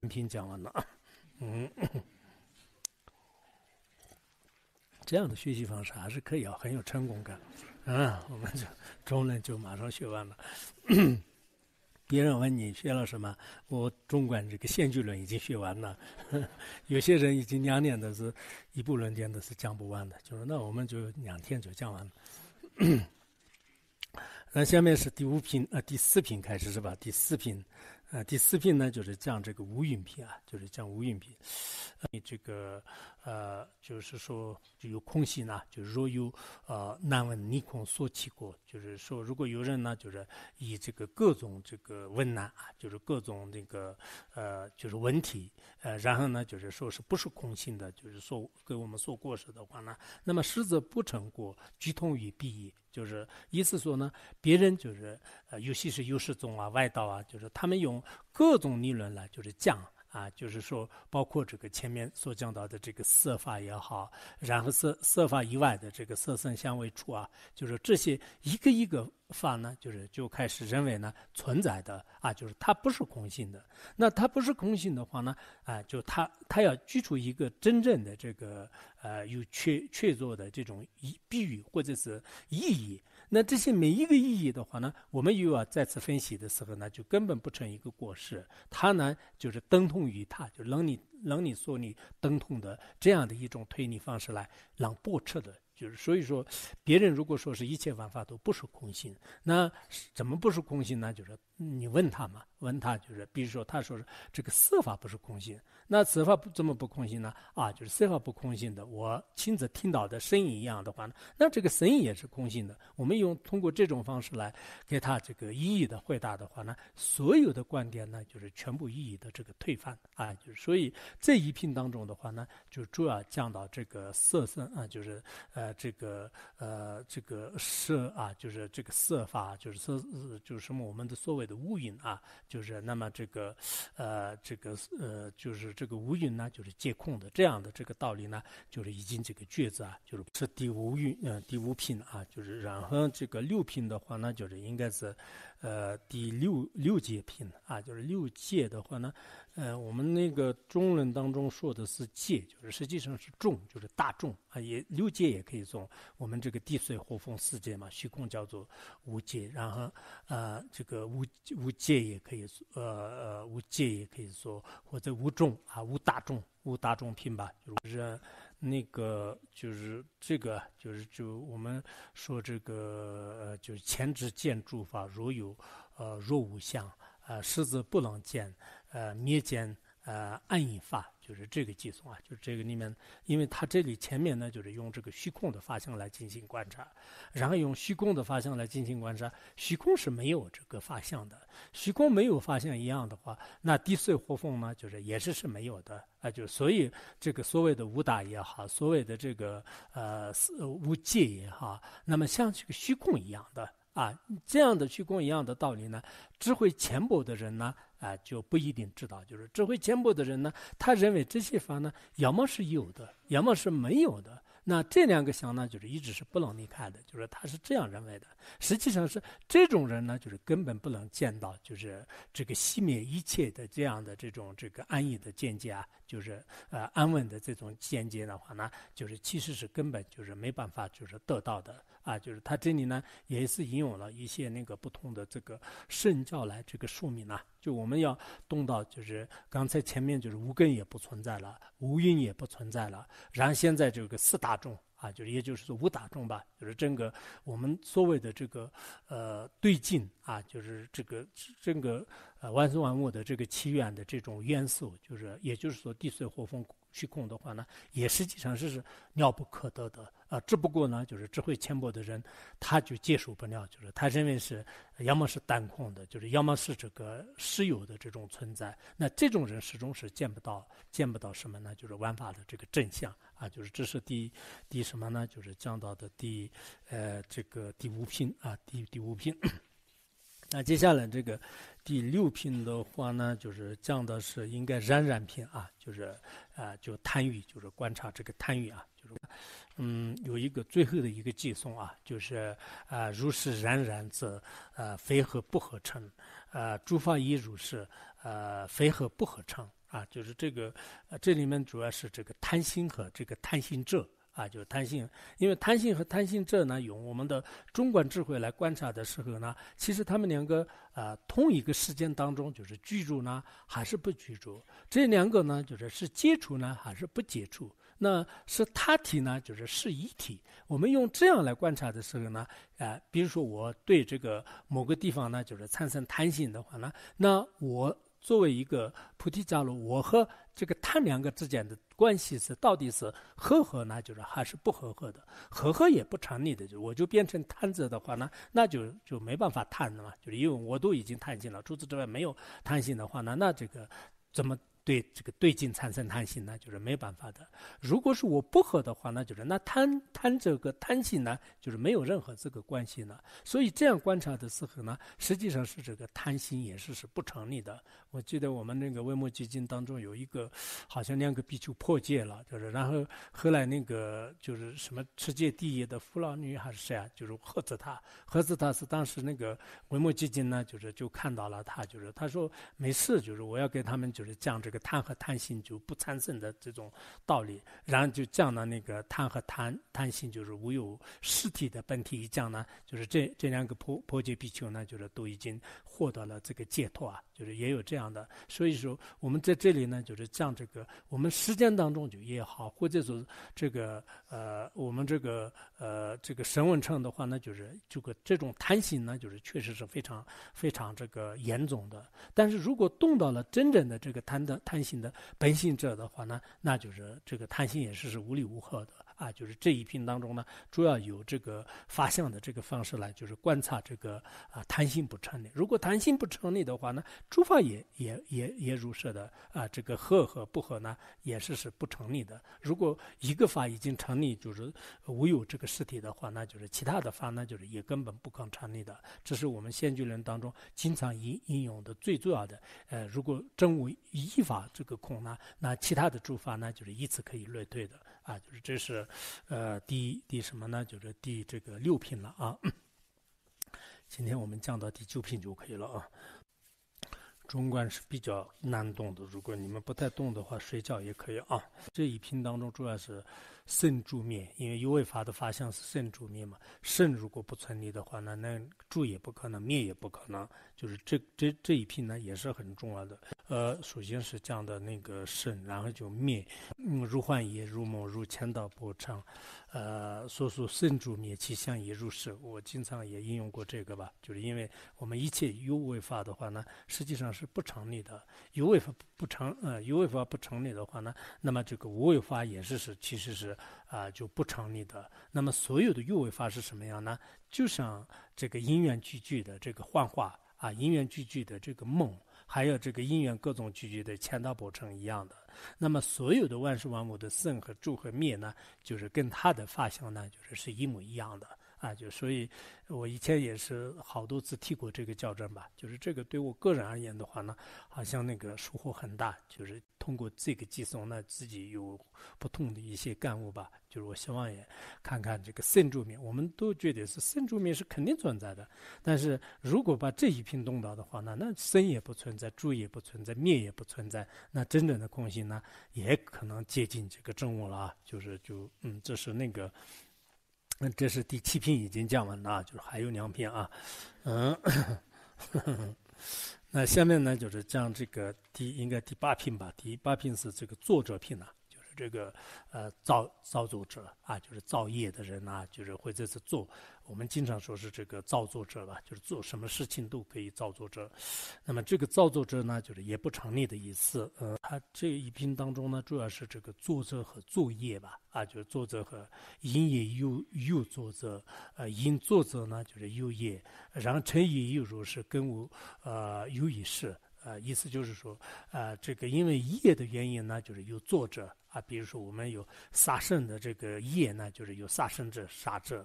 文凭讲完了。嗯，这样的学习方式还是可以啊，很有成功感。啊，我们就中论就马上学完了。别人问你学了什么？我中观这个现聚论已经学完了。有些人已经两年的，是一部论点的是讲不完的，就是那我们就两天就讲完了。那下面是第五品，呃，第四品开始是吧？第四品，呃，第四品呢就是讲这个无韵品啊，就是讲无韵品，你这个。呃，就是说就有空隙呢，就是若有呃难闻逆空所起过，就是说如果有人呢，就是以这个各种这个问难啊，就是各种那个呃，就是问题，呃，然后呢，就是说是不是空性的，就是说给我们说过是的话呢，那么实则不成过，居同于彼也，就是意思说呢，别人就是呃，尤其是有失宗啊、外道啊，就是他们用各种理论来就是讲。啊，就是说，包括这个前面所讲到的这个色法也好，然后色色法以外的这个色身相位处啊，就是这些一个一个法呢，就是就开始认为呢存在的啊，就是它不是空性的。那它不是空性的话呢，啊，就它它要居出一个真正的这个呃有确确凿的这种意比喻或者是意义。那这些每一个意义的话呢，我们又要再次分析的时候呢，就根本不成一个过失。它呢就是等同于它，就冷你冷你说你等同的这样的一种推理方式来让驳斥的，就是所以说，别人如果说是一切万法都不是空心，那怎么不是空心呢？就是。你问他嘛？问他就是，比如说，他说是这个色法不是空性，那此法不怎么不空性呢？啊，就是色法不空性的，我亲自听到的声音一样的话呢，那这个声音也是空性的。我们用通过这种方式来给他这个一一的回答的话呢，所有的观点呢，就是全部一一的这个推翻。啊，就是所以这一篇当中的话呢，就主要讲到这个色身啊，就是呃，这个呃，这个色啊，就是这个色法，就是色就是什么我们的所谓。的五蕴啊，就是那么这个，呃，这个呃，就是这个五蕴呢，就是借空的这样的这个道理呢，就是已经这个句子啊，就是是第五蕴，嗯，第五品啊，就是然后这个六品的话呢，就是应该是，呃，第六六界品啊，就是六界的话呢，呃，我们那个中论当中说的是界，就是实际上是众，就是大众啊，也六界也可以众，我们这个地水火风四界嘛，虚空叫做无界，然后呃，这个无无戒也可以说，呃呃，无戒也可以说，或者无众啊，无大众，无大众品吧。就是那个，就是这个，就是就我们说这个，呃，就是前肢建筑法，若有，呃，若无相，呃，实则不能见，呃，灭见，呃，暗影法。就是这个计诵啊，就是这个里面，因为它这里前面呢，就是用这个虚空的法相来进行观察，然后用虚空的法相来进行观察，虚空是没有这个法相的，虚空没有法相一样的话，那滴碎火凤呢，就是也是是没有的啊，就所以这个所谓的武打也好，所谓的这个呃无界也好，那么像这个虚空一样的。啊，这样的虚空一样的道理呢，智慧浅薄的人呢，啊，就不一定知道。就是智慧浅薄的人呢，他认为这些法呢，要么是有的，要么是没有的。那这两个相呢，就是一直是不能离开的。就是他是这样认为的，实际上是这种人呢，就是根本不能见到，就是这个熄灭一切的这样的这种这个安逸的见解啊，就是呃安稳的这种见解的话呢，就是其实是根本就是没办法就是得到的。啊，就是他这里呢，也是引用了一些那个不同的这个圣教来这个说明啊。就我们要动到，就是刚才前面就是无根也不存在了，无因也不存在了。然现在这个四大众啊，就是也就是说五大众吧，就是整个我们所谓的这个呃对境啊，就是这个整个呃万事万物的这个起源的这种元素，就是也就是说地水火风虚空的话呢，也实际上是是妙不可得的。啊，只不过呢，就是智慧浅薄的人，他就接受不了，就是他认为是，要么是单空的，就是要么是这个实有的这种存在。那这种人始终是见不到、见不到什么呢？就是玩法的这个真相啊，就是这是第第什么呢？就是讲到的第呃这个第五品啊，第第五品。那接下来这个第六品的话呢，就是讲的是应该冉冉品啊，就是啊，就贪欲，就是观察这个贪欲啊。嗯，有一个最后的一个寄颂啊，就是啊，如是然然者，呃，非合不合称，呃，诸法亦如是，呃，非合不合称啊，就是这个，这里面主要是这个贪心和这个贪心者啊，就是贪心，因为贪心和贪心这呢，用我们的中观智慧来观察的时候呢，其实他们两个啊，同一个时间当中，就是居住呢还是不居住，这两个呢就是是接触呢还是不接触。那是他体呢，就是是一体。我们用这样来观察的时候呢，啊，比如说我对这个某个地方呢，就是产生贪心的话呢，那我作为一个菩提萨罗，我和这个贪两个之间的关系是到底是合合呢，就是还是不合合的？合合也不成立的，就我就变成贪者的话呢，那就就没办法贪了嘛，就是因为我都已经贪心了，除此之外没有贪心的话呢，那这个怎么？对这个对境产生贪心呢，就是没办法的。如果是我不喝的话，那就是那贪贪这个贪心呢，就是没有任何这个关系呢。所以这样观察的时候呢，实际上是这个贪心也是是不成立的。我记得我们那个微末基金当中有一个，好像两个币就破戒了，就是然后后来那个就是什么世界第一的富老女还是谁啊，就是贺子他贺子他是当时那个微末基金呢，就是就看到了他，就是他说没事，就是我要给他们就是讲这个。贪和贪心就不产生的这种道理，然后就降了那个贪和贪贪心，就是无有实体的本体一降呢，就是这这两个破破结比丘呢，就是都已经获得了这个解脱啊。就是也有这样的，所以说我们在这里呢，就是讲这个我们实践当中就也好，或者说这个呃，我们这个呃这个神文称的话呢，就是这个这种贪心呢，就是确实是非常非常这个严重的。但是如果动到了真正的这个贪的贪心的本性者的话呢，那就是这个贪心也是是无利无害的。啊，就是这一品当中呢，主要有这个发相的这个方式来，就是观察这个啊，弹性不成立。如果弹性不成立的话呢，诸法也也也也如是的啊，这个合和不合呢，也是是不成立的。如果一个法已经成立，就是无有这个实体的话，那就是其他的法，那就是也根本不可能成立的。这是我们先居论当中经常应应用的最重要的。呃，如果真无一法这个空呢，那其他的诸法呢，就是以此可以类推的。啊，就是这是，呃，第第什么呢？就是第这个六品了啊。今天我们降到第九品就可以了啊。中观是比较难懂的，如果你们不太懂的话，睡觉也可以啊。这一品当中主要是，肾住灭，因为有位法的法相是肾住灭嘛。肾如果不成立的话，那那住也不可能，灭也不可能。就是这这这一批呢也是很重要的。呃，首先是讲的那个肾，然后就灭，嗯，入幻也入梦，入千道波长，呃，所说肾主灭其相，也入世。我经常也应用过这个吧，就是因为我们一切有为法的话呢，实际上是不成立的。有为法不不成，呃，有为法不成立的话呢，那么这个无为法也是是其实是啊就不成立的。那么所有的有为法是什么样呢？就像这个因缘具具的这个幻化。啊，因缘聚聚的这个梦，还有这个因缘各种聚聚的千到补城一样的，那么所有的万事万物的圣和住和灭呢，就是跟他的发相呢，就是是一模一样的。啊，就所以，我以前也是好多次提过这个矫正吧。就是这个对我个人而言的话呢，好像那个收获很大。就是通过这个寄送，那自己有不同的一些感悟吧。就是我希望也看看这个肾住面，我们都觉得是肾住面是肯定存在的。但是如果把这一片动到的话呢，那肾也不存在，住也不存在，面也不存在。那真正的空性呢，也可能接近这个正物了。啊，就是就嗯，这是那个。那这是第七篇已经讲完了，就是还有两篇啊，嗯，那下面呢就是讲这个第应该第八篇吧，第八篇是这个作者篇了。这个呃造造作者啊，就是造业的人啊，就是会在这做，我们经常说是这个造作者吧，就是做什么事情都可以造作者。那么这个造作者呢，就是也不常立的意思。呃，他这一篇当中呢，主要是这个作者和作业吧，啊，就是作者和因也有有作者，呃，因作者呢就是有业，然后成也又如是跟无，呃，有一事，呃，意思就是说，呃，这个因为业的原因呢，就是有作者。啊，比如说我们有杀生的这个业呢，就是有杀生之杀之，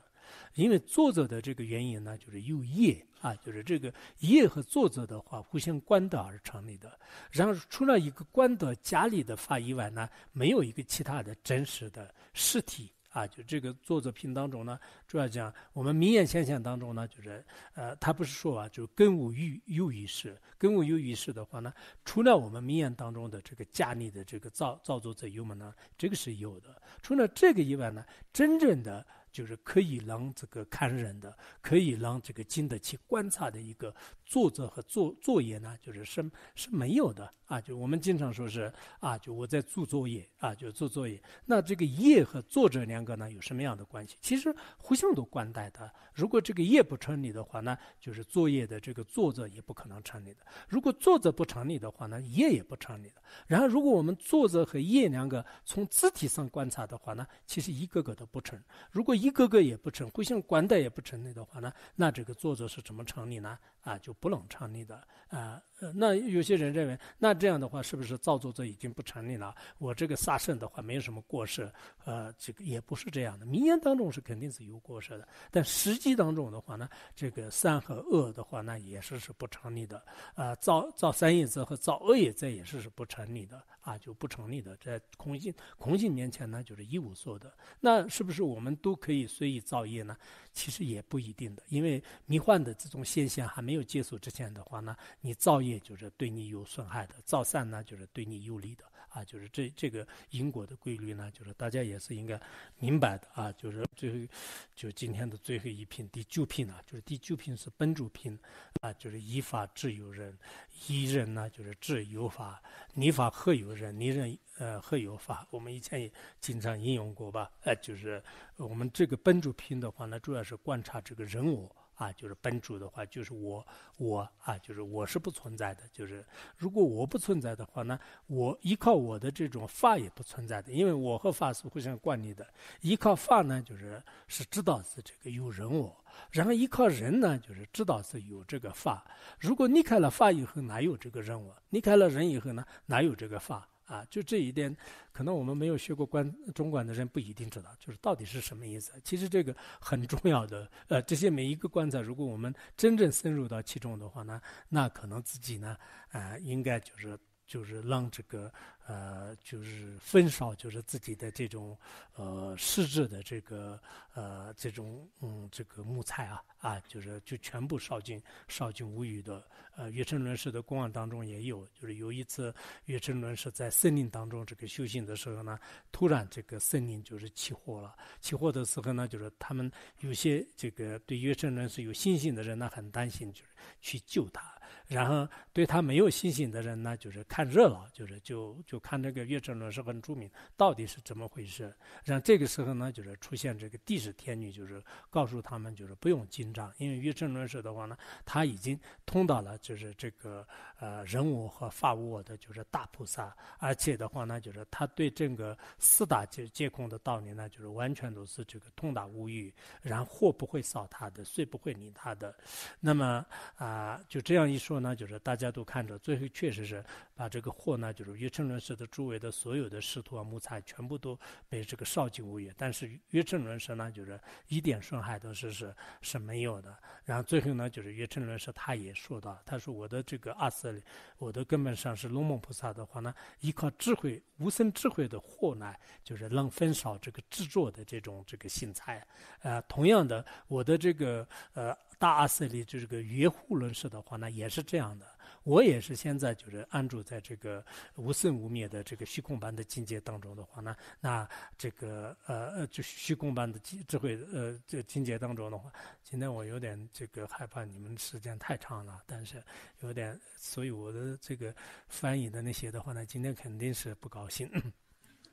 因为作者的这个原因呢，就是有业啊，就是这个业和作者的话互相关德而成立的。然后除了一个关到家里的法以外呢，没有一个其他的真实的实体。啊，就这个作者评当中呢，主要讲我们名言现象当中呢，就是，呃，他不是说啊，就是根无欲有于世，根无有于世的话呢，除了我们名言当中的这个加立的这个造造作者有嘛呢，这个是有的。除了这个以外呢，真正的。就是可以让这个看人的，可以让这个经得起观察的一个作者和作作业呢，就是是是没有的啊。就我们经常说是啊，就我在做作业啊，就做作业。那这个业和作者两个呢，有什么样的关系？其实互相都关带的。如果这个业不成立的话呢，就是作业的这个作者也不可能成立的。如果作者不成立的话呢，业也不成立的。然后，如果我们作者和业两个从字体上观察的话呢，其实一个个都不成。如果，一个个也不成，互相关带也不成，立的话呢？那这个作者是怎么成立呢？啊，就不能成立的啊。那有些人认为，那这样的话是不是造作者已经不成立了？我这个杀生的话没有什么过失，呃，这个也不是这样的。名言当中是肯定是有过失的，但实际当中的话呢，这个善和恶的话，那也是是不成立的。呃，造造三业则和造恶业则也是是不成立的啊，就不成立的，在空性空性面前呢，就是一无所得。那是不是我们都可以随意造业呢？其实也不一定的，因为迷幻的这种现象还没。没有结束之前的话呢，你造业就是对你有损害的，造善呢就是对你有利的啊。就是这这个因果的规律呢，就是大家也是应该明白的啊。就是最后，就今天的最后一品第九品呢，就是第九品是本主品啊，就是依法自有人，一人呢就是自有法，你法何有人，你人呃和有法。我们以前也经常引用过吧？呃，就是我们这个本主品的话呢，主要是观察这个人我。啊，就是本主的话，就是我，我啊，就是我是不存在的。就是如果我不存在的话呢，我依靠我的这种法也不存在的，因为我和法是互相关联的。依靠法呢，就是是知道是这个有人我，然后依靠人呢，就是知道是有这个法。如果离开了法以后，哪有这个人我？离开了人以后呢，哪有这个法？啊，就这一点，可能我们没有学过管中管的人不一定知道，就是到底是什么意思。其实这个很重要的，呃，这些每一个观材，如果我们真正深入到其中的话呢，那可能自己呢，啊，应该就是。就是让这个呃，就是焚烧，就是自己的这种呃，失智的这个呃，这种嗯，这个木材啊，啊，就是就全部烧尽。烧尽无余的。呃，月城伦士的公案当中也有，就是有一次月城伦士在森林当中这个修行的时候呢，突然这个森林就是起火了。起火的时候呢，就是他们有些这个对月城伦师有信心的人呢，很担心，就是去救他。然后对他没有信心的人呢，就是看热闹，就是就就看这个月正轮是很著名，到底是怎么回事？然后这个时候呢，就是出现这个地势天女，就是告诉他们，就是不用紧张，因为月正轮是的话呢，他已经通到了就是这个呃人我和法我的就是大菩萨，而且的话呢，就是他对这个四大界皆空的道理呢，就是完全都是这个通达无欲，然后祸不会扫他的，罪不会离他的。那么啊，就这样一说。说呢，就是大家都看着，最后确实是把这个货呢，就是月称论师的周围的所有的师徒啊、木材全部都被这个烧尽无余，但是月称论师呢，就是一点损害都是是是没有的。然后最后呢，就是月称论师他也说到，他说我的这个阿瑟，我的根本上是龙猛菩萨的话呢，依靠智慧无生智慧的货呢，就是能分少这个制作的这种这个新材，呃，同样的我的这个呃。大阿僧利就是个约护论式的话呢，也是这样的。我也是现在就是安住在这个无生无灭的这个虚空般的境界当中的话呢，那这个呃就虚空般的智慧呃，这境界当中的话，今天我有点这个害怕你们时间太长了，但是有点，所以我的这个翻译的那些的话呢，今天肯定是不高兴，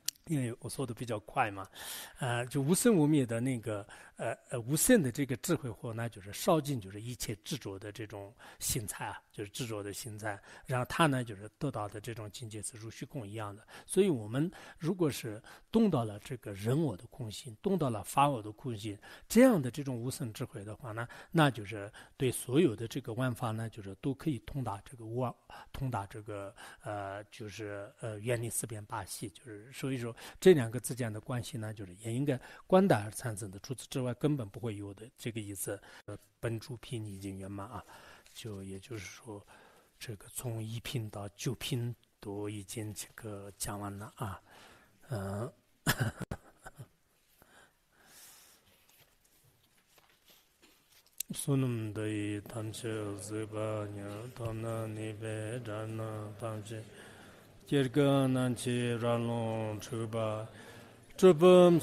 因为我说的比较快嘛，呃，就无生无灭的那个。呃呃，无限的这个智慧火呢，就是烧尽，就是一切执着的这种心材啊，就是执着的心材。然后他呢，就是得到的这种境界是如虚空一样的。所以，我们如果是动到了这个人我的空性，动到了法我的空性，这样的这种无生智慧的话呢，那就是对所有的这个万法呢，就是都可以通达这个无，通达这个呃，就是呃远离四边八系。就是所以说，这两个之间的关系呢，就是也应该观达而产生的。除此之外，根本不会有的这个意思。本主品已经圆满啊，就也就是说，这个从一品到九品都已经这个讲完了啊。嗯。Chöpöm